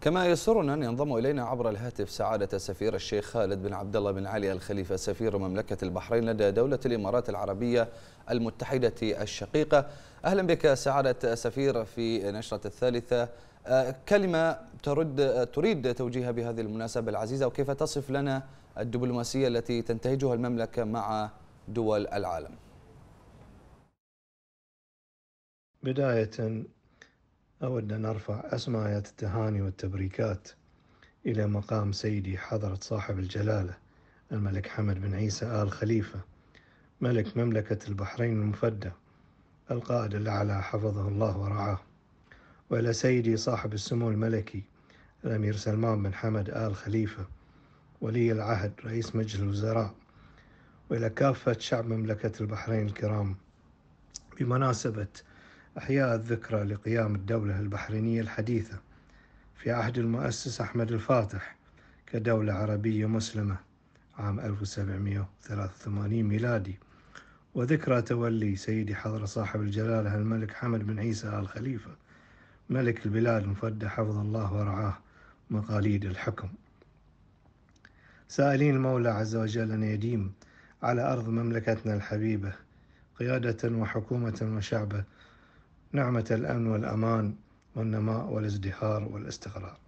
كما يسرنا أن ينضم إلينا عبر الهاتف سعادة السفير الشيخ خالد بن عبد الله بن علي الخليفة سفير مملكة البحرين لدى دولة الإمارات العربية المتحدة الشقيقة أهلا بك سعادة السفير في نشرة الثالثة آه، كلمة ترد تريد توجيهها بهذه المناسبة العزيزة وكيف تصف لنا الدبلوماسية التي تنتهجها المملكة مع دول العالم بداية أود أن أرفع أسماء التهاني والتبريكات إلى مقام سيدي حضرة صاحب الجلالة الملك حمد بن عيسى آل خليفة ملك مملكة البحرين المفدى القائد الأعلى حفظه الله ورعاه وإلى سيدي صاحب السمو الملكي الأمير سلمان بن حمد آل خليفة ولي العهد رئيس مجلس الوزراء وإلى كافة شعب مملكة البحرين الكرام بمناسبة إحياء الذكرى لقيام الدولة البحرينية الحديثة في عهد المؤسس أحمد الفاتح كدولة عربية مسلمة عام 1783 ميلادي وذكرى تولي سيدي حضرة صاحب الجلالة الملك حمد بن عيسى آل خليفة ملك البلاد المفدى حفظ الله ورعاه مقاليد الحكم سائلين المولى عز وجل أن يديم على أرض مملكتنا الحبيبة قيادة وحكومة وشعبة نعمة الأمن والأمان والنماء والازدهار والاستقرار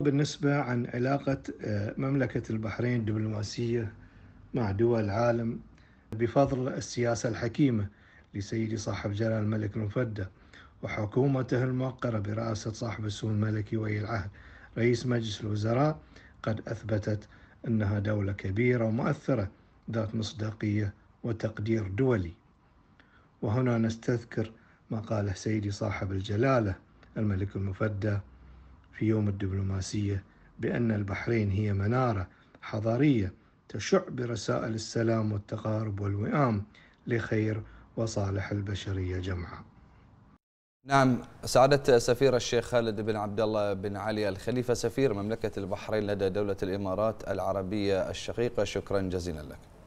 بالنسبة عن علاقة آه، مملكة البحرين الدبلوماسية مع دول العالم بفضل السياسة الحكيمة لسيدي صاحب جلال الملك المفدى وحكومته الموقرة برئاسة صاحب السمو الملكي ولي العهد رئيس مجلس الوزراء قد أثبتت أنها دولة كبيرة ومؤثرة ذات مصداقية وتقدير دولي وهنا نستذكر ما قاله سيدي صاحب الجلالة الملك المفدى في يوم الدبلوماسية بأن البحرين هي منارة حضارية تشع برسائل السلام والتقارب والوئام لخير وصالح البشرية جمعاً نعم سعادة سفير الشيخ خالد بن عبد الله بن علي الخليفة سفير مملكة البحرين لدى دولة الإمارات العربية الشقيقة شكرا جزيلا لك